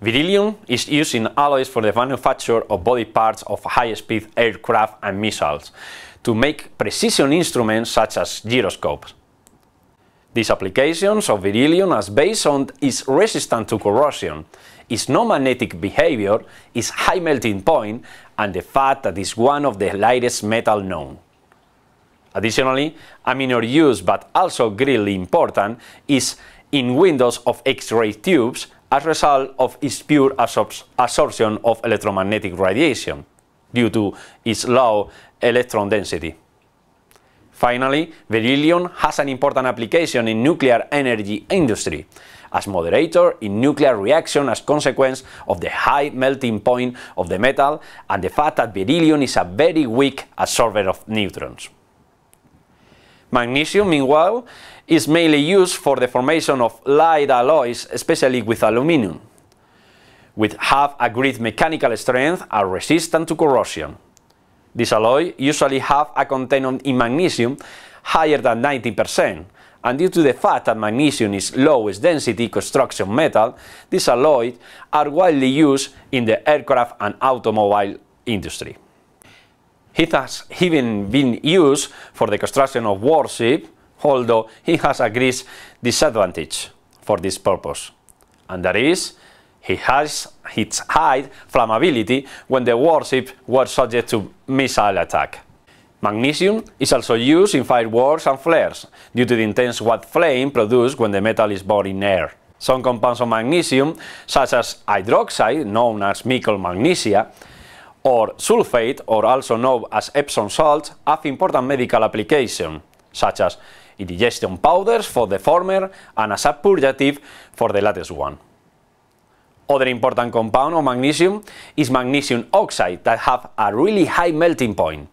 Beryllium is used in alloys for the manufacture of body parts of high-speed aircraft and missiles, to make precision instruments such as gyroscopes. These applications of beryllium as based on its resistance to corrosion, its non-magnetic behavior, its high melting point, and the fact that it's one of the lightest metal known. Additionally, a minor use but also greatly important is in windows of X-ray tubes as a result of its pure absor absorption of electromagnetic radiation due to its low electron density. Finally, beryllium has an important application in nuclear energy industry, as moderator in nuclear reaction as consequence of the high melting point of the metal and the fact that beryllium is a very weak absorber of neutrons. Magnesium, meanwhile, is mainly used for the formation of light alloys, especially with aluminum, with half agreed mechanical strength and resistant to corrosion. These alloys usually have a content in magnesium higher than 90%, and due to the fact that magnesium is lowest density construction metal, these alloys are widely used in the aircraft and automobile industry. It has even been used for the construction of warships, although it has a great disadvantage for this purpose, and that is it has its high flammability when the warship were subject to missile attack. Magnesium is also used in fireworks and flares due to the intense white flame produced when the metal is burned in air. Some compounds of magnesium, such as hydroxide, known as Michel magnesia, or sulfate, or also known as Epsom salts, have important medical application, such as digestion powders for the former and as a purgative for the latest one. Other important compound of magnesium is magnesium oxide that have a really high melting point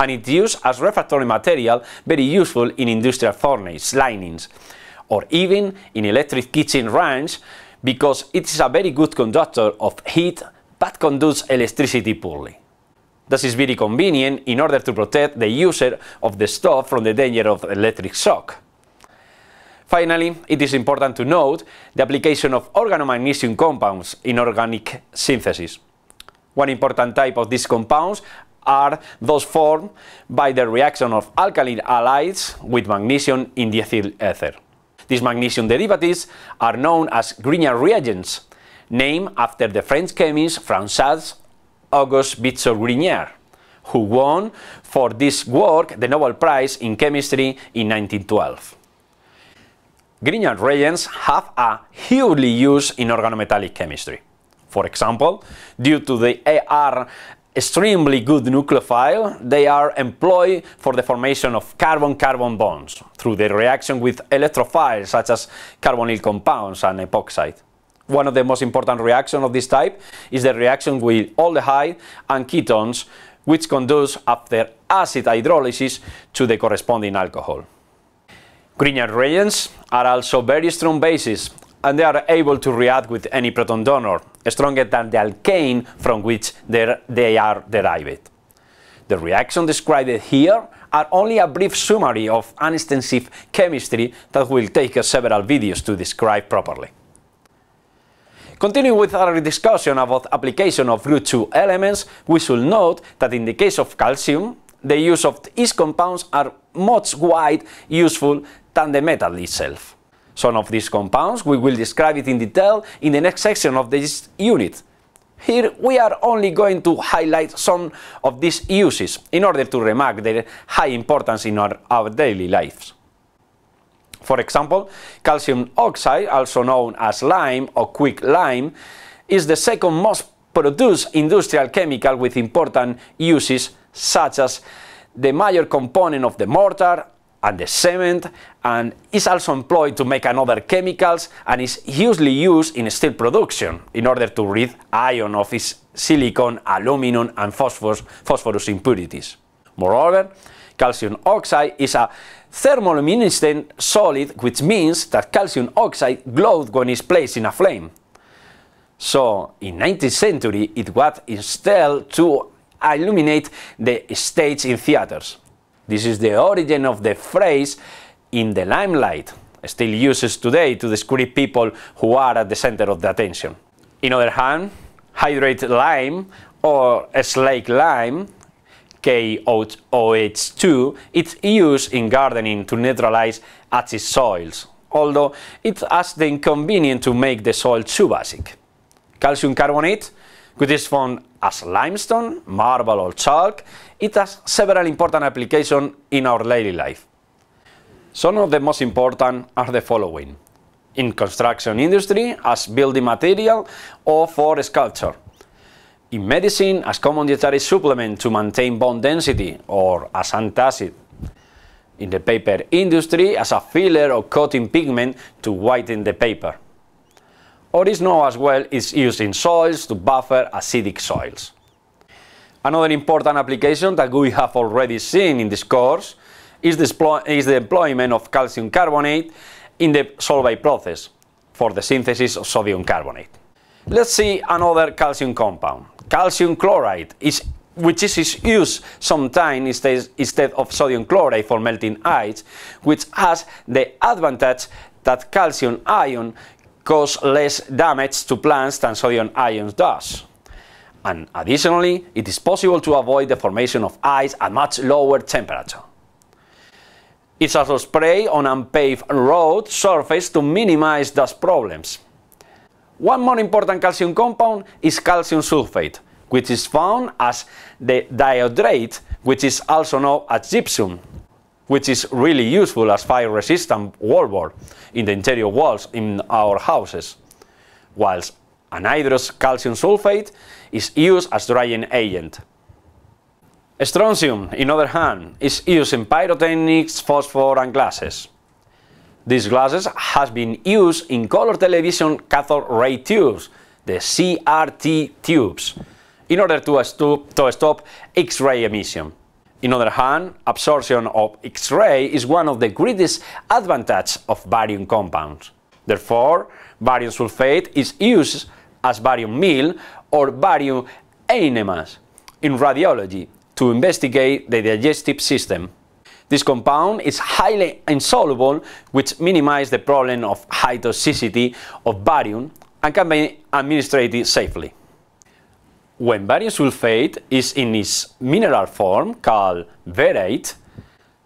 and it's used as refractory material very useful in industrial furnace linings or even in electric kitchen range because it is a very good conductor of heat but conducts electricity poorly. This is very convenient in order to protect the user of the stove from the danger of electric shock. Finally, it is important to note the application of organomagnesium compounds in organic synthesis. One important type of these compounds are those formed by the reaction of alkaline halides with magnesium in the ethyl ether. These magnesium derivatives are known as Grignard reagents named after the French chemist François Auguste Victor Grignard, who won for this work the Nobel Prize in Chemistry in 1912. Grignard reagents have a hugely used in organometallic chemistry. For example, due to the AR extremely good nucleophile, they are employed for the formation of carbon-carbon bonds through the reaction with electrophiles such as carbonyl compounds and epoxide one of the most important reactions of this type is the reaction with aldehyde and ketones, which conduces after acid hydrolysis to the corresponding alcohol. Grignard reagents are also very strong bases and they are able to react with any proton donor, stronger than the alkane from which they are derived. The reactions described here are only a brief summary of an extensive chemistry that will take several videos to describe properly. Continuing with our discussion about application of group 2 elements, we should note that in the case of calcium, the use of these compounds are much wide useful than the metal itself. Some of these compounds we will describe it in detail in the next section of this unit. Here we are only going to highlight some of these uses in order to remark their high importance in our, our daily lives. For example, calcium oxide, also known as lime or quicklime, is the second most produced industrial chemical with important uses such as the major component of the mortar and the cement and is also employed to make another chemicals and is usually used in steel production in order to rid iron of its silicon, aluminum and phosphorus, phosphorus impurities. Moreover, calcium oxide is a thermoluminescent solid, which means that calcium oxide glows when it's placed in a flame. So, in 19th century, it was installed to illuminate the stage in theaters. This is the origin of the phrase in the limelight, still used today to describe people who are at the center of the attention. In other hand, hydrate lime or slake lime KOH2, it's used in gardening to neutralize acid soils, although it has the inconvenience to make the soil too basic. Calcium carbonate, which is found as limestone, marble or chalk, it has several important applications in our daily life. Some of the most important are the following. In construction industry, as building material or for sculpture in medicine, as common dietary supplement to maintain bone density or as antacid. In the paper industry, as a filler or coating pigment to whiten the paper. known as well is used in soils to buffer acidic soils. Another important application that we have already seen in this course is the, is the employment of calcium carbonate in the solvay process for the synthesis of sodium carbonate. Let's see another calcium compound, calcium chloride, is, which is used sometimes instead of sodium chloride for melting ice, which has the advantage that calcium ion cause less damage to plants than sodium ions does. And additionally, it is possible to avoid the formation of ice at much lower temperature. It's also sprayed on unpaved road surface to minimize dust problems. One more important calcium compound is calcium sulfate, which is found as the diodrate, which is also known as gypsum, which is really useful as fire-resistant wallboard in the interior walls in our houses, whilst anhydrous calcium sulfate is used as drying agent. Strontium, in other hand, is used in pyrotechnics, phosphor and glasses. These glasses has been used in color television cathode ray tubes, the CRT tubes, in order to, to stop X-ray emission. In other hand, absorption of X-ray is one of the greatest advantages of barium compounds. Therefore, barium sulfate is used as barium meal or barium enemas in radiology to investigate the digestive system. This compound is highly insoluble, which minimizes the problem of high toxicity of barium and can be administered safely. When barium sulfate is in its mineral form, called verite,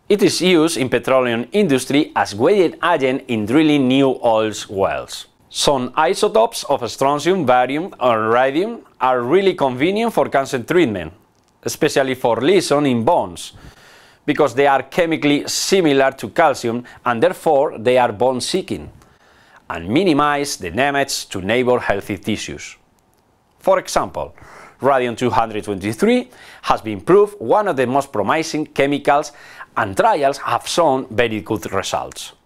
it is used in petroleum industry as weighted agent in drilling new oil wells. Some isotopes of strontium, barium or radium are really convenient for cancer treatment, especially for lesions in bones, because they are chemically similar to calcium and therefore they are bone seeking and minimize the damage to neighbor healthy tissues. For example, radium 223 has been proved one of the most promising chemicals and trials have shown very good results.